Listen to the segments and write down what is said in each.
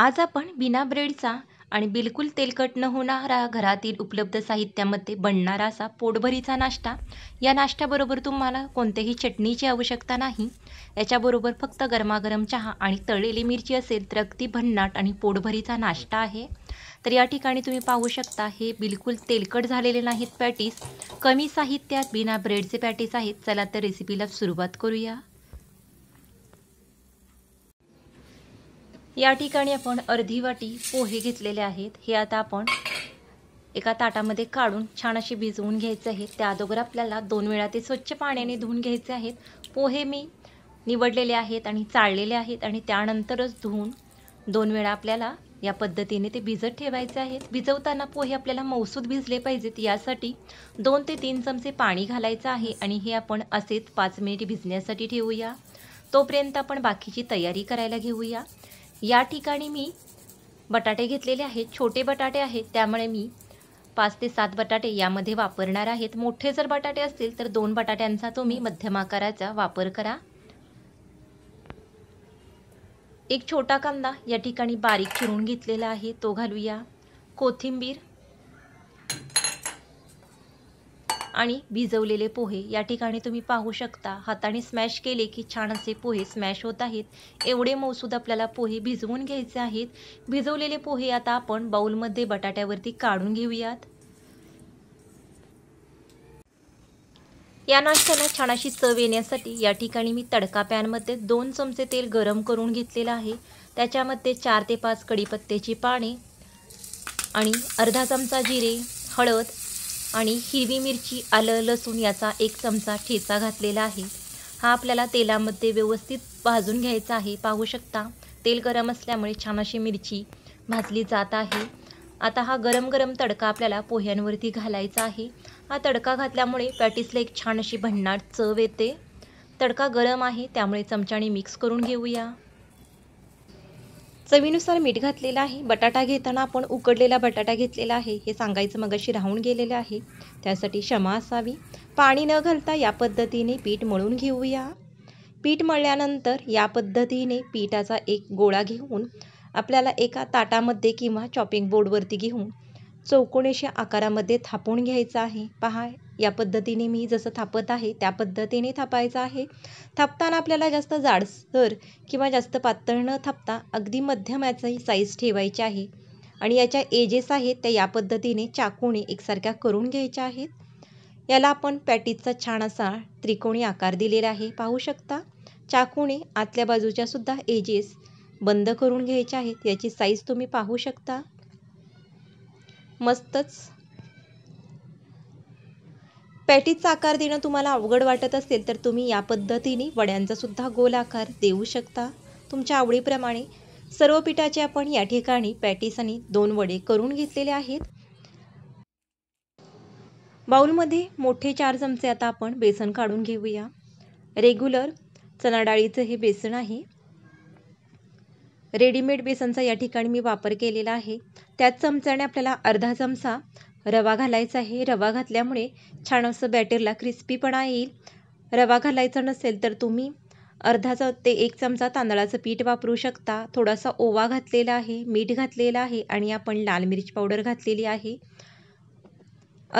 आज आपण बिना ब्रेडचा आणि बिलकुल तेलकट न होणारा घरातील उपलब्ध साहित्यामध्ये बनणारा असा पोटभरीचा नाश्ता या नाश्त्याबरोबर तुम्हाला कोणत्याही चटणीची आवश्यकता नाही याच्याबरोबर फक्त गरमागरम चहा आणि तळलेली मिरची असेल तर अगदी भन्नाट आणि पोटभरीचा नाश्ता आहे तर या ठिकाणी तुम्ही पाहू शकता हे बिलकुल तेलकट झालेले नाहीत पॅटीस कमी साहित्यात बिना ब्रेडचे पॅटीस आहेत चला तर रेसिपीला सुरुवात करूया या ठिकाणी आपण अर्धी वाटी पोहे घेतलेले आहेत हे आता आपण एका ताटामध्ये काढून छान असे भिजवून घ्यायचे आहेत त्या अगोदर आपल्याला दोन वेळा ते स्वच्छ पाण्याने धुवून घ्यायचे आहेत पोहे मी निवडलेले आहेत आणि चाळलेले आहेत आणि त्यानंतरच धुवून दोन वेळा आपल्याला या पद्धतीने ते भिजत ठेवायचे आहेत भिजवताना पोहे आपल्याला मौसूद भिजले पाहिजेत यासाठी दोन ते तीन चमचे पाणी घालायचं आहे आणि हे आपण असेच पाच मिनिट भिजण्यासाठी ठेवूया तोपर्यंत आपण बाकीची तयारी करायला घेऊया या ठिकाणी मी बटाटे घेतलेले आहेत छोटे बटाटे आहेत त्यामुळे मी पाच ते सात बटाटे यामध्ये वापरणार आहेत मोठे जर बटाटे असतील तर दोन बटाट्यांचा तुम्ही मध्यम आकाराचा वापर करा एक छोटा कांदा या ठिकाणी बारीक चिरून घेतलेला आहे तो घालूया कोथिंबीर आणि भिजवलेले पोहे या ठिकाणी तुम्ही पाहू शकता हाताने स्मॅश केले की छान असे पोहे स्मॅश होत आहेत एवढे मौसूद आपल्याला पोहे भिजवून घ्यायचे आहेत भिजवलेले पोहे आता आपण बाऊलमध्ये बटाट्यावरती काढून घेऊयात या नाश्त्याला छान अशी चव येण्यासाठी या ठिकाणी मी तडका पॅनमध्ये दोन चमचे तेल गरम करून घेतलेलं आहे त्याच्यामध्ये चार ते पाच कडीपत्त्याची पाने आणि अर्धा चमचा जिरे हळद आणि हिरवी मिरची आलं लसूण याचा एक चमचा ठेचा घातलेला आहे हा आपल्याला तेलामध्ये व्यवस्थित भाजून घ्यायचा आहे पाहू शकता तेल गरम असल्यामुळे छान अशी मिरची भाजली जात आहे आता हा गरम गरम तडका आपल्याला पोह्यांवरती घालायचा आहे हा तडका घातल्यामुळे पॅटीसला एक छान अशी भन्नाट चव येते तडका गरम आहे त्यामुळे चमच्याने मिक्स करून घेऊया चवीनुसार मीठ घातलेलं आहे बटाटा घेताना आपण उकडलेला बटाटा घेतलेला आहे हे सांगायचं मगाशी राहून गेलेलं आहे त्यासाठी क्षमा असावी पाणी न घालता या पद्धतीने पीठ मळून घेऊया पीठ मळल्यानंतर या पद्धतीने पीठाचा एक गोळा घेऊन आपल्याला एका ताटामध्ये किंवा चॉपिंग बोर्डवरती घेऊन चौकोणीच्या आकारामध्ये थापून घ्यायचं आहे पहा या पद्धतीने मी जसं थापत आहे त्या पद्धतीने थापायचं आहे थापताना आपल्याला जास्त जाडसर किंवा जास्त पातळ न थापता अगदी मध्यम याचाही साईज ठेवायची आहे आणि याच्या एजेस आहेत त्या या पद्धतीने चाकूने एकसारख्या करून घ्यायच्या आहेत याला आपण पॅटीजचा छान असा त्रिकोणी आकार दिलेला आहे पाहू शकता चाकूने आतल्या बाजूच्या सुद्धा एजेस बंद करून घ्यायच्या आहेत याची साईज तुम्ही पाहू शकता मस्तच पॅटीचा आकार देणं तुम्हाला अवघड वाटत असेल तर तुम्ही या पद्धतीने वड्यांचा सुद्धा गोल आकार देऊ शकता तुमच्या आवडीप्रमाणे सर्व पिठाचे आपण या ठिकाणी पॅटीस आणि दोन वडे करून घेतलेले आहेत बाऊलमध्ये मोठे चार चमचे आता आपण बेसन काढून घेऊया रेग्युलर चना डाळीचं हे बेसन आहे रेडीमेड बेसनचा या ठिकाणी मी वापर केलेला आहे त्याच चमच्याने आपल्याला अर्धा चमचा रवा घालायचा आहे रवा घातल्यामुळे छान असं बॅटरला क्रिस्पीपणा येईल रवा घालायचा नसेल तर तुम्ही अर्धाचा ते एक चमचा तांदळाचं पीठ वापरू शकता थोडासा ओवा घातलेला आहे मीठ घातलेला आहे आणि आपण लाल मिरच पावडर घातलेली आहे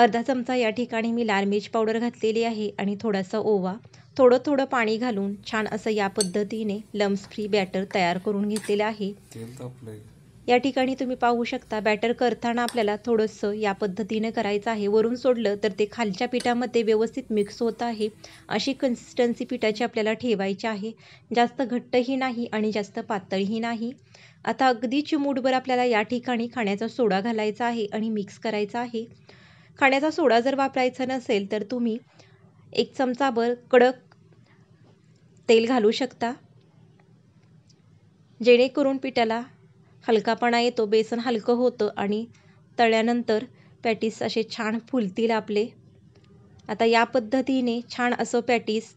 अर्धा चमचा या ठिकाणी मी लाल मिरच पावडर घातलेली आहे आणि थोडासा ओवा थोडं थोडं पाणी घालून छान असं या पद्धतीने लम्स फ्री बॅटर तयार करून घेतलेलं आहे या ठिकाणी तुम्ही पाहू शकता बॅटर करताना आपल्याला थोडंसं या पद्धतीने करायचं आहे वरून सोडलं तर ते खालच्या पिठामध्ये व्यवस्थित मिक्स होत आहे अशी कन्सिस्टन्सी पिठाची आपल्याला ठेवायची आहे जास्त घट्टही नाही आणि जास्त पातळही नाही आता अगदी चिमूटभर आपल्याला या ठिकाणी खाण्याचा सोडा घालायचा आहे आणि मिक्स करायचा आहे खाण्याचा सोडा जर वापरायचा नसेल तर तुम्ही एक चमचाभर कडक तेल घालू शकता जेणेकरून पिठाला हलकापणा येतो बेसन हलकं होतं आणि तळल्यानंतर पॅटीस असे छान फुलतील आपले आता या पद्धतीने छान असं पॅटीस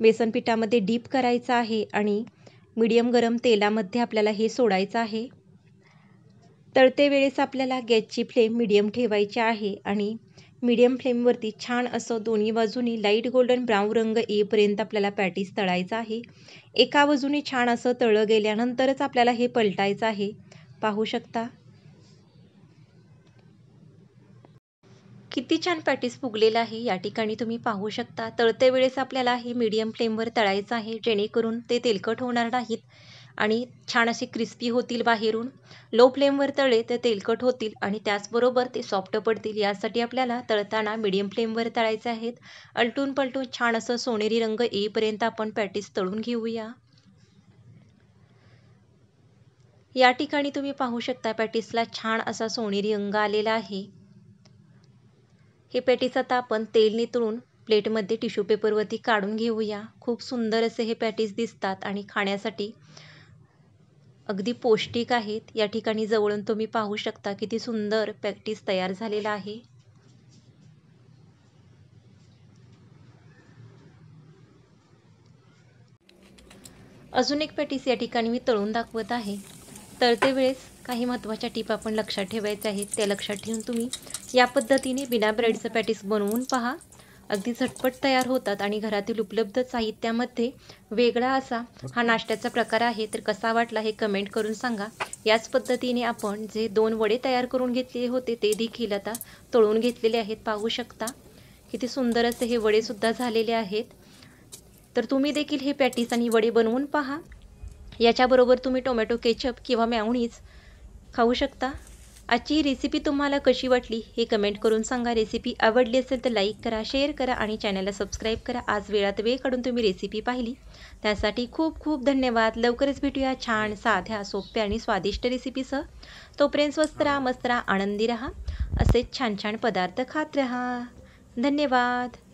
बेसन पिठामध्ये डीप करायचं आहे आणि मीडियम गरम तेलामध्ये आपल्याला हे सोडायचं आहे तळते वेळेस आपल्याला गॅसची फ्लेम मीडियम ठेवायची आहे आणि मीडियम फ्लेमवरती छान असं दोन्ही बाजूनी लाईट गोल्डन ब्राऊन रंग येईपर्यंत आपल्याला पॅटीस तळायचं आहे एका बाजूने छान असं तळं गेल्यानंतरच आपल्याला हे पलटायचं आहे पाहू शकता किती छान पॅटीस फुगलेलं आहे या ठिकाणी तुम्ही पाहू शकता तळते वेळेस आपल्याला हे मीडियम फ्लेमवर तळायचं आहे जेणेकरून ते तेलकट होणार नाहीत आणि छान असे क्रिस्पी होतील बाहेरून लो फ्लेमवर तळे तर तेलकट होतील आणि त्याचबरोबर ते सॉफ्ट पडतील यासाठी आपल्याला तळताना मिडियम फ्लेमवर तळायचे आहेत अलटून पलटून छान असं सोनेरी रंग येईपर्यंत आपण पॅटीस तळून घेऊया या ठिकाणी तुम्ही पाहू शकता पॅटीसला छान असा सोनेरी रंग आलेला आहे हे पॅटीस आता आपण तेल नितळून प्लेटमध्ये टिश्यू पेपरवरती काढून घेऊया खूप सुंदर असे हे पॅटीस दिसतात आणि खाण्यासाठी अगदी पौष्टिक आहेत या ठिकाणी जवळून तुम्ही पाहू शकता किती सुंदर पॅक्टिस तयार झालेला आहे अजून एक पॅटीस या ठिकाणी मी तळून दाखवत आहे तळते वेळेस काही महत्त्वाच्या टीप आपण लक्षात ठेवायच्या आहेत त्या लक्षात ठेवून तुम्ही या पद्धतीने बिना ब्रेडचं पॅटीस बनवून पहा अगदी झटपट तयार होतात आणि घरातील उपलब्ध साहित्यामध्ये वेगळा असा हा नाश्त्याचा प्रकार आहे तर कसा वाटला हे कमेंट करून सांगा याच पद्धतीने आपण जे दोन वडे तयार करून घेतले होते ते देखील आता तळून घेतलेले आहेत पाहू शकता किती सुंदर असे हे वडेसुद्धा झालेले आहेत तर तुम्ही देखील हे पॅटीस आणि वडे बनवून पहा याच्याबरोबर तुम्ही टोमॅटो केचप किंवा मॅवणीच खाऊ शकता आजची रेसिपी तुम्हाला कशी वाटली हे कमेंट करून सांगा रेसिपी आवडली असेल तर लाईक करा शेअर करा आणि चॅनलला सबस्क्राईब करा आज वेळात वेळ काढून तुम्ही रेसिपी पाहिली त्यासाठी खूप खूप धन्यवाद लवकरच भेटूया छान साध्या सोप्या आणि स्वादिष्ट रेसिपीसह तोपर्यंत स्वस्त राहा मस्त राहा आनंदी राहा असेच छान छान पदार्थ खात राहा धन्यवाद